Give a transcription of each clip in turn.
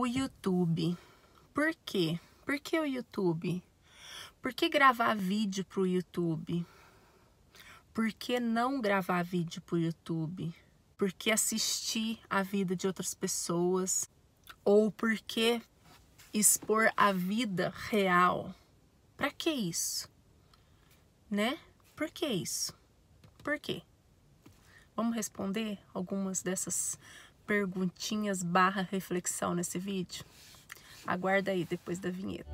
o YouTube. Por quê? Por que o YouTube? Por que gravar vídeo para o YouTube? Por que não gravar vídeo para o YouTube? Por que assistir a vida de outras pessoas? Ou por que expor a vida real? Para que isso? Né? Por que isso? Por quê? Vamos responder algumas dessas perguntinhas barra reflexão nesse vídeo? Aguarda aí depois da vinheta.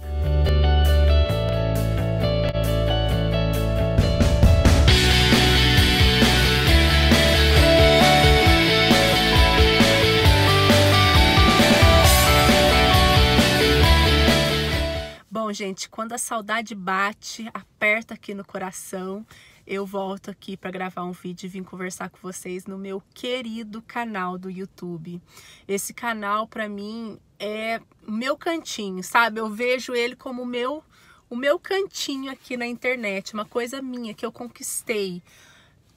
gente, quando a saudade bate, aperta aqui no coração, eu volto aqui para gravar um vídeo e vim conversar com vocês no meu querido canal do YouTube. Esse canal para mim é meu cantinho, sabe? Eu vejo ele como meu o meu cantinho aqui na internet, uma coisa minha que eu conquistei,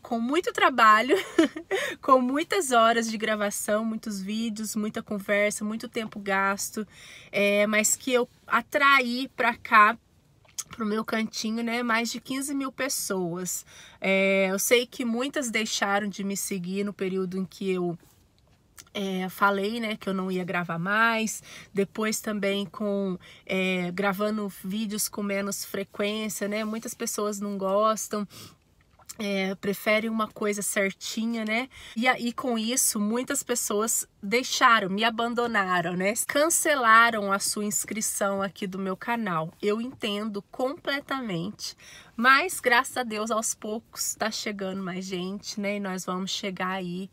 com muito trabalho, com muitas horas de gravação, muitos vídeos, muita conversa, muito tempo gasto, é, mas que eu atraí para cá para o meu cantinho, né? Mais de 15 mil pessoas. É, eu sei que muitas deixaram de me seguir no período em que eu é, falei né, que eu não ia gravar mais, depois também com é, gravando vídeos com menos frequência, né? Muitas pessoas não gostam. É, prefere uma coisa certinha, né? E aí, com isso, muitas pessoas deixaram, me abandonaram, né? Cancelaram a sua inscrição aqui do meu canal. Eu entendo completamente, mas graças a Deus, aos poucos tá chegando mais gente, né? E nós vamos chegar aí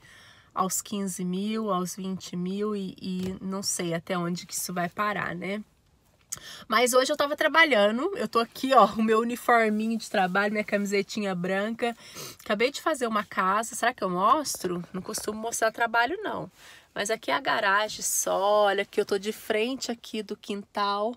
aos 15 mil, aos 20 mil e, e não sei até onde que isso vai parar, né? Mas hoje eu tava trabalhando, eu tô aqui, ó, o meu uniforminho de trabalho, minha camisetinha branca. Acabei de fazer uma casa, será que eu mostro? Não costumo mostrar trabalho, não. Mas aqui é a garagem só, olha que eu tô de frente aqui do quintal,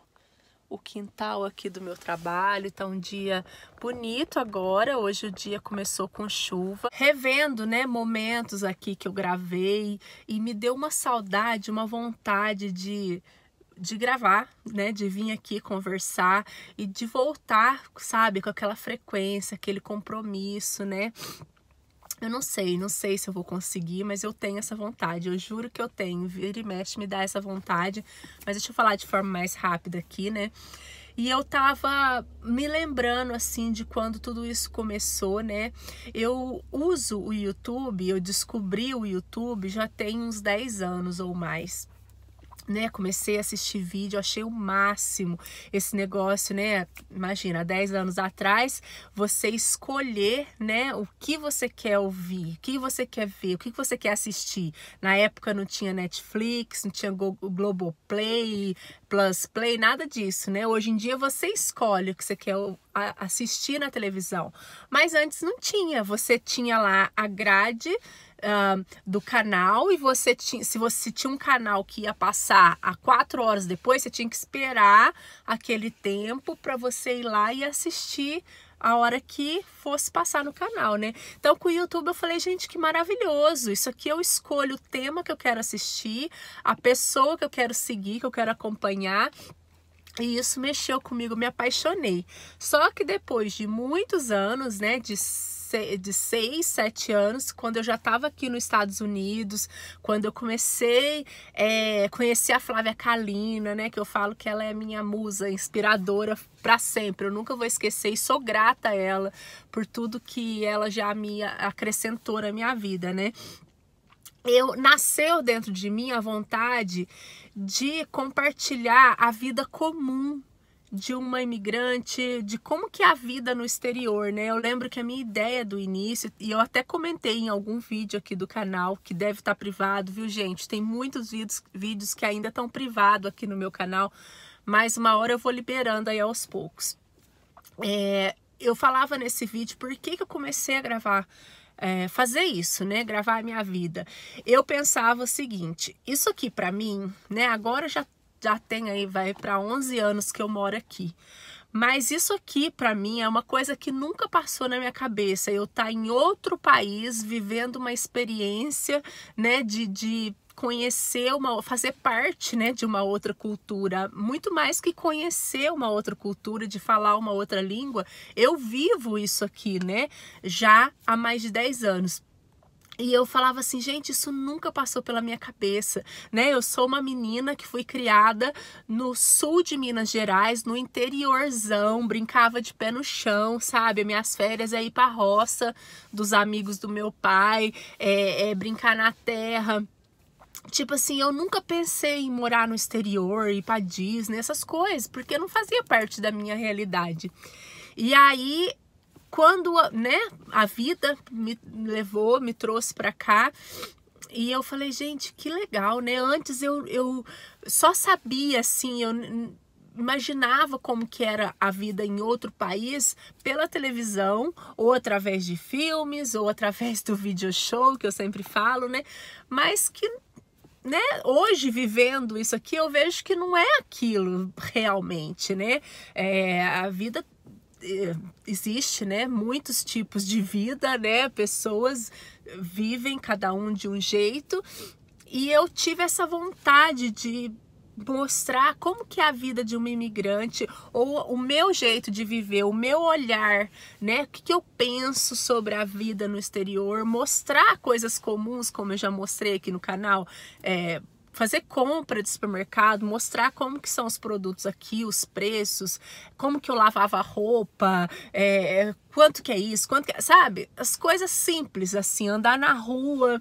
o quintal aqui do meu trabalho. Tá um dia bonito agora, hoje o dia começou com chuva. Revendo, né, momentos aqui que eu gravei e me deu uma saudade, uma vontade de de gravar, né, de vir aqui conversar e de voltar, sabe, com aquela frequência, aquele compromisso, né? Eu não sei, não sei se eu vou conseguir, mas eu tenho essa vontade. Eu juro que eu tenho. Vira e mexe me dá essa vontade. Mas deixa eu falar de forma mais rápida aqui, né? E eu tava me lembrando assim de quando tudo isso começou, né? Eu uso o YouTube, eu descobri o YouTube já tem uns 10 anos ou mais né, comecei a assistir vídeo, achei o máximo esse negócio, né? Imagina, 10 anos atrás, você escolher, né, o que você quer ouvir, o que você quer ver, o que você quer assistir. Na época não tinha Netflix, não tinha Globoplay, Plus Play, nada disso, né? Hoje em dia você escolhe o que você quer assistir na televisão. Mas antes não tinha, você tinha lá a grade do canal e você tinha, se você tinha um canal que ia passar a quatro horas depois, você tinha que esperar aquele tempo para você ir lá e assistir a hora que fosse passar no canal, né? Então com o YouTube eu falei, gente, que maravilhoso! Isso aqui eu escolho o tema que eu quero assistir, a pessoa que eu quero seguir, que eu quero acompanhar. E isso mexeu comigo, me apaixonei. Só que depois de muitos anos, né, de de 6, 7 anos, quando eu já estava aqui nos Estados Unidos, quando eu comecei a é, conhecer a Flávia Kalina, né? Que eu falo que ela é minha musa inspiradora para sempre. Eu nunca vou esquecer e sou grata a ela por tudo que ela já me acrescentou na minha vida, né? eu nasceu dentro de mim a vontade de compartilhar a vida comum de uma imigrante, de como que é a vida no exterior, né? Eu lembro que a minha ideia do início, e eu até comentei em algum vídeo aqui do canal, que deve estar tá privado, viu, gente? Tem muitos vídeos, vídeos que ainda estão privados aqui no meu canal, mas uma hora eu vou liberando aí aos poucos. É, eu falava nesse vídeo por que, que eu comecei a gravar é, fazer isso, né? Gravar a minha vida. Eu pensava o seguinte: isso aqui para mim, né? Agora já já tem aí, vai para 11 anos que eu moro aqui. Mas isso aqui, para mim, é uma coisa que nunca passou na minha cabeça. Eu estar tá em outro país, vivendo uma experiência, né, de, de conhecer uma, fazer parte, né, de uma outra cultura, muito mais que conhecer uma outra cultura, de falar uma outra língua. Eu vivo isso aqui, né, já há mais de 10 anos. E eu falava assim, gente, isso nunca passou pela minha cabeça, né? Eu sou uma menina que fui criada no sul de Minas Gerais, no interiorzão, brincava de pé no chão, sabe? Minhas férias é ir pra roça dos amigos do meu pai, é, é brincar na terra. Tipo assim, eu nunca pensei em morar no exterior, ir pra Disney, essas coisas, porque não fazia parte da minha realidade. E aí quando né, a vida me levou, me trouxe para cá, e eu falei, gente, que legal, né? Antes eu, eu só sabia, assim, eu imaginava como que era a vida em outro país pela televisão, ou através de filmes, ou através do video show, que eu sempre falo, né? Mas que né, hoje vivendo isso aqui, eu vejo que não é aquilo realmente, né? É, a vida eh, existe, né, muitos tipos de vida, né? Pessoas vivem cada um de um jeito. E eu tive essa vontade de mostrar como que é a vida de uma imigrante ou o meu jeito de viver, o meu olhar, né? O que, que eu penso sobre a vida no exterior, mostrar coisas comuns, como eu já mostrei aqui no canal, é, fazer compra de supermercado, mostrar como que são os produtos aqui, os preços, como que eu lavava a roupa, é, é quanto que é isso, quanto que é, sabe? As coisas simples, assim, andar na rua,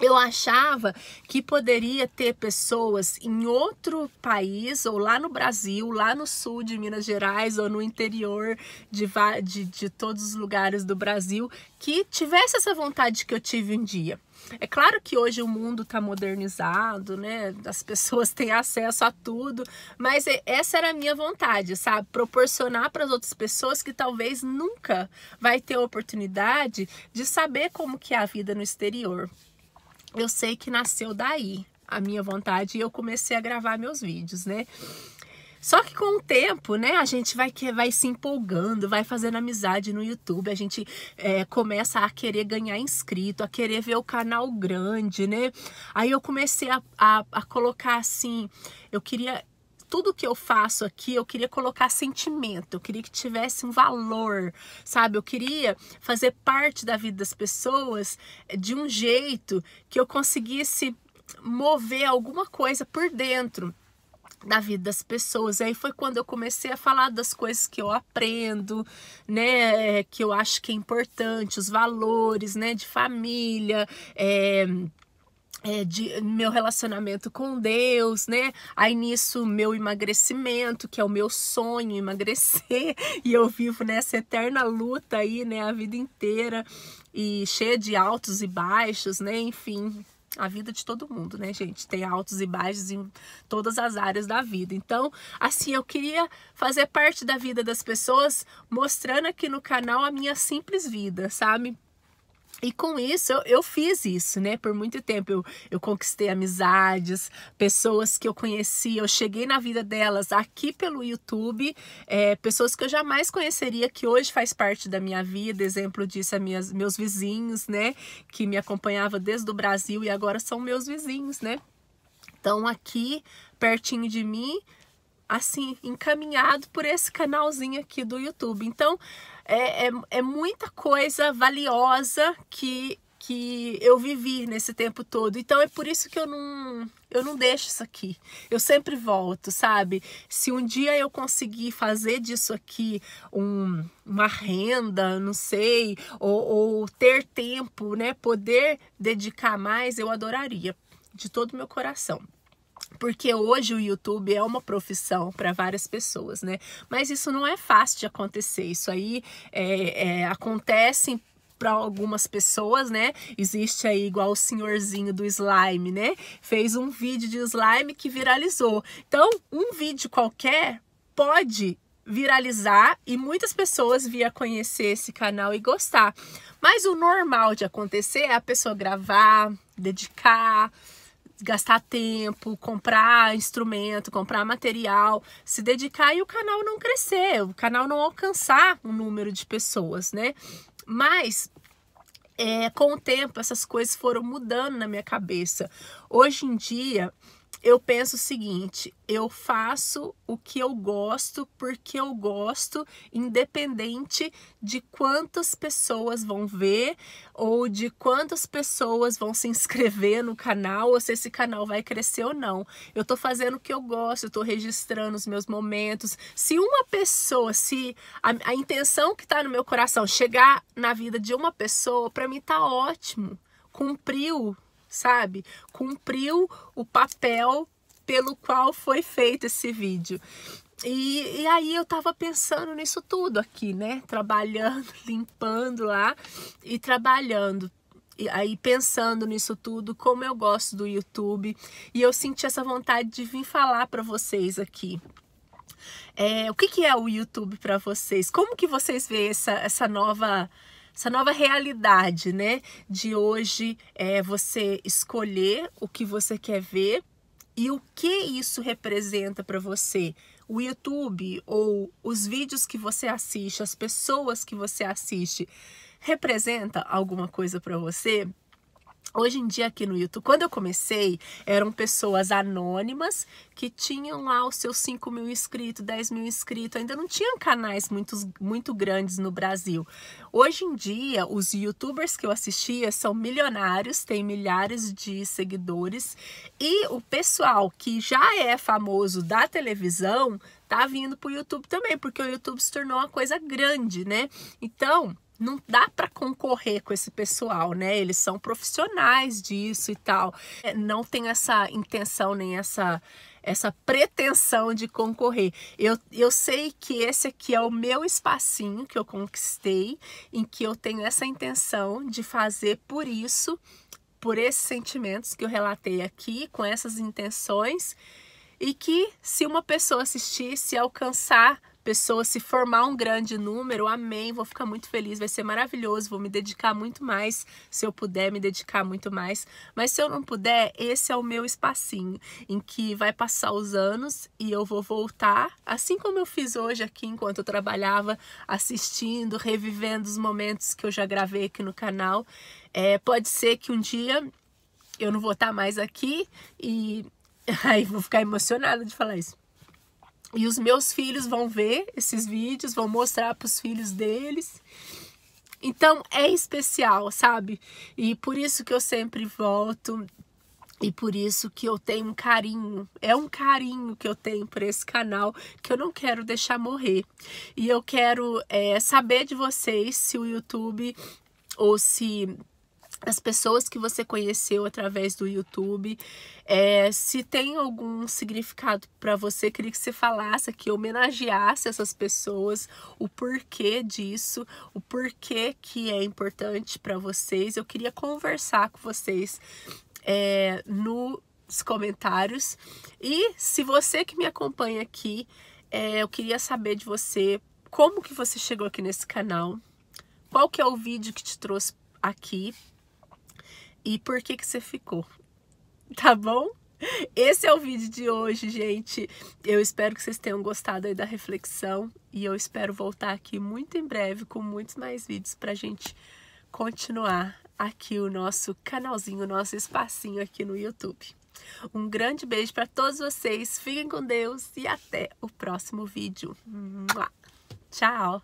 eu achava que poderia ter pessoas em outro país, ou lá no Brasil, lá no sul de Minas Gerais, ou no interior de, de, de todos os lugares do Brasil, que tivesse essa vontade que eu tive um dia. É claro que hoje o mundo está modernizado, né? As pessoas têm acesso a tudo, mas essa era a minha vontade, sabe? Proporcionar para as outras pessoas que talvez nunca vai ter a oportunidade de saber como que é a vida no exterior eu sei que nasceu daí a minha vontade e eu comecei a gravar meus vídeos, né? Só que com o tempo, né, a gente vai, vai se empolgando, vai fazendo amizade no YouTube, a gente é, começa a querer ganhar inscrito, a querer ver o canal grande, né? Aí eu comecei a, a, a colocar assim, eu queria tudo que eu faço aqui, eu queria colocar sentimento, eu queria que tivesse um valor, sabe? Eu queria fazer parte da vida das pessoas eh, de um jeito que eu conseguisse mover alguma coisa por dentro da vida das pessoas. aí foi quando eu comecei a falar das coisas que eu aprendo, né, que eu acho que é importante, os valores, né, de família, é, é, de meu relacionamento com Deus, né? Aí nisso meu emagrecimento, que é o meu sonho, emagrecer, e eu vivo nessa eterna luta aí, né, a vida inteira, e cheia de altos e baixos, né? Enfim, a vida de todo mundo, né, gente? Tem altos e baixos em todas as áreas da vida. Então, assim, eu queria fazer parte da vida das pessoas, mostrando aqui no canal a minha simples vida, sabe? E com isso, eu, eu, fiz isso, né? Por muito tempo eu, eu conquistei amizades, pessoas que eu conheci, eu cheguei na vida delas aqui pelo YouTube, é, pessoas que eu jamais conheceria, que hoje faz parte da minha vida. Exemplo disso é minhas, meus vizinhos, né? Que me acompanhava desde o Brasil e agora são meus vizinhos, né? Estão aqui, pertinho de mim, assim, encaminhado por esse canalzinho aqui do YouTube. Então, é, é, é muita coisa valiosa que que eu vivi nesse tempo todo. Então é por isso que eu não eu não deixo isso aqui. Eu sempre volto, sabe? Se um dia eu conseguir fazer disso aqui um, uma renda, não sei, ou, ou ter tempo, né? Poder dedicar mais, eu adoraria de todo o meu coração. Porque hoje o YouTube é uma profissão para várias pessoas, né? Mas isso não é fácil de acontecer. Isso aí é, é, acontece para algumas pessoas, né? Existe aí igual o senhorzinho do slime, né? Fez um vídeo de slime que viralizou. Então, um vídeo qualquer pode viralizar e muitas pessoas via conhecer esse canal e gostar. Mas o normal de acontecer é a pessoa gravar, dedicar, gastar tempo, comprar instrumento, comprar material, se dedicar e o canal não crescer, o canal não alcançar um número de pessoas, né? Mas é, com o tempo essas coisas foram mudando na minha cabeça. Hoje em dia eu penso o seguinte: eu faço o que eu gosto porque eu gosto, independente de quantas pessoas vão ver ou de quantas pessoas vão se inscrever no canal ou se esse canal vai crescer ou não. Eu tô fazendo o que eu gosto, eu tô registrando os meus momentos. Se uma pessoa, se a, a intenção que tá no meu coração chegar na vida de uma pessoa, para mim tá ótimo. Cumpriu, sabe? Cumpriu o papel pelo qual foi feito esse vídeo. E, e, aí eu tava pensando nisso tudo aqui, né? Trabalhando, limpando lá e trabalhando. E aí pensando nisso tudo, como eu gosto do YouTube. E eu senti essa vontade de vir falar para vocês aqui. É, o que, que é o YouTube para vocês? Como que vocês veem essa, essa nova essa nova realidade, né? De hoje é você escolher o que você quer ver e o que isso representa para você. O YouTube ou os vídeos que você assiste, as pessoas que você assiste, representa alguma coisa para você? Hoje em dia aqui no YouTube, quando eu comecei, eram pessoas anônimas que tinham lá os seus 5 mil inscritos, 10 mil inscritos, ainda não tinham canais muito, muito grandes no Brasil. Hoje em dia, os youtubers que eu assistia são milionários, têm milhares de seguidores e o pessoal que já é famoso da televisão tá vindo pro YouTube também, porque o YouTube se tornou uma coisa grande, né? Então, não dá para concorrer com esse pessoal, né? Eles são profissionais disso e tal. É, não tem essa intenção nem essa essa pretensão de concorrer. Eu, eu sei que esse aqui é o meu espacinho que eu conquistei, em que eu tenho essa intenção de fazer por isso, por esses sentimentos que eu relatei aqui, com essas intenções, e que se uma pessoa assistir, se alcançar pessoas, se formar um grande número, amém, vou ficar muito feliz, vai ser maravilhoso, vou me dedicar muito mais, se eu puder me dedicar muito mais, mas se eu não puder, esse é o meu espacinho em que vai passar os anos e eu vou voltar, assim como eu fiz hoje aqui enquanto eu trabalhava, assistindo, revivendo os momentos que eu já gravei aqui no canal. É, pode ser que um dia eu não vou estar mais aqui e aí vou ficar emocionada de falar isso. E os meus filhos vão ver esses vídeos, vão mostrar para os filhos deles. Então é especial, sabe? E por isso que eu sempre volto e por isso que eu tenho um carinho, é um carinho que eu tenho por esse canal que eu não quero deixar morrer. E eu quero é, saber de vocês se o YouTube ou se as pessoas que você conheceu através do YouTube. É, se tem algum significado para você, queria que você falasse, que homenageasse essas pessoas, o porquê disso, o porquê que é importante para vocês. Eu queria conversar com vocês é, nos comentários. E se você que me acompanha aqui, é, eu queria saber de você como que você chegou aqui nesse canal, qual que é o vídeo que te trouxe aqui e por que que você ficou, tá bom? Esse é o vídeo de hoje, gente. Eu espero que vocês tenham gostado aí da reflexão e eu espero voltar aqui muito em breve com muitos mais vídeos pra gente continuar aqui o nosso canalzinho, o nosso espacinho aqui no YouTube. Um grande beijo para todos vocês, fiquem com Deus e até o próximo vídeo. Tchau!